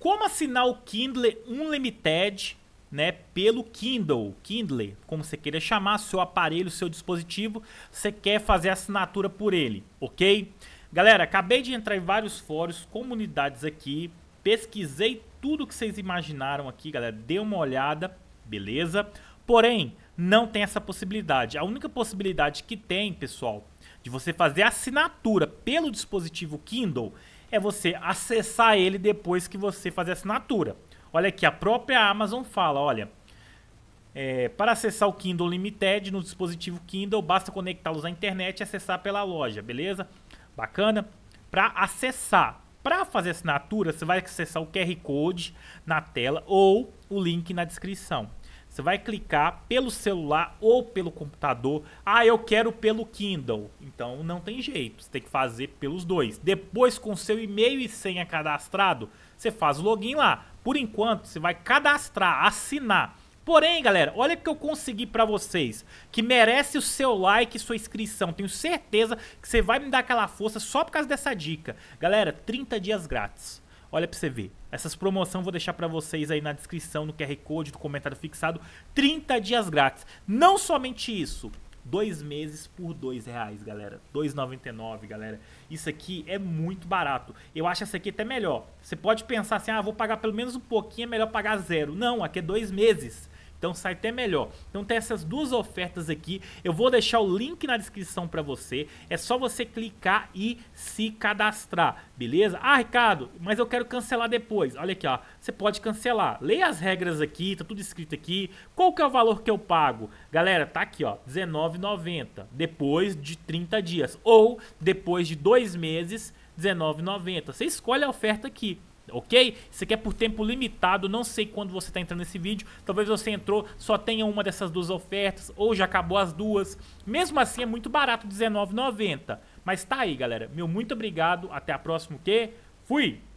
Como assinar o Kindle Unlimited, né, pelo Kindle, Kindle, como você queira chamar, seu aparelho, seu dispositivo, você quer fazer assinatura por ele, ok? Galera, acabei de entrar em vários fóruns, comunidades aqui, pesquisei tudo que vocês imaginaram aqui, galera, deu uma olhada, beleza? Porém, não tem essa possibilidade. A única possibilidade que tem, pessoal, de você fazer assinatura pelo dispositivo Kindle é você acessar ele depois que você fazer a assinatura. Olha aqui, a própria Amazon fala, olha, é, para acessar o Kindle Limited no dispositivo Kindle, basta conectá-los à internet e acessar pela loja, beleza? Bacana? Para acessar, para fazer assinatura, você vai acessar o QR Code na tela ou o link na descrição. Você vai clicar pelo celular ou pelo computador. Ah, eu quero pelo Kindle. Então não tem jeito, você tem que fazer pelos dois. Depois, com seu e-mail e senha cadastrado, você faz o login lá. Por enquanto, você vai cadastrar, assinar. Porém, galera, olha o que eu consegui para vocês, que merece o seu like e sua inscrição. Tenho certeza que você vai me dar aquela força só por causa dessa dica. Galera, 30 dias grátis. Olha para você ver. Essas promoções vou deixar para vocês aí na descrição, no QR Code, do comentário fixado. 30 dias grátis. Não somente isso. Dois meses por dois reais, galera. 2,99, galera. Isso aqui é muito barato. Eu acho essa aqui até melhor. Você pode pensar assim, ah, vou pagar pelo menos um pouquinho, é melhor pagar zero. Não, aqui é dois meses. Então sai até melhor. Então tem essas duas ofertas aqui. Eu vou deixar o link na descrição para você. É só você clicar e se cadastrar, beleza? Ah, Ricardo, mas eu quero cancelar depois. Olha aqui, ó. Você pode cancelar. Leia as regras aqui, tá tudo escrito aqui. Qual que é o valor que eu pago? Galera, tá aqui, ó, 19,90 depois de 30 dias ou depois de dois meses, R$19,90. Você escolhe a oferta aqui ok? Isso aqui é por tempo limitado, não sei quando você está entrando nesse vídeo, talvez você entrou, só tenha uma dessas duas ofertas, ou já acabou as duas. Mesmo assim é muito barato, R$19,90. Mas tá aí, galera. Meu muito obrigado, até a próxima, o quê? Fui!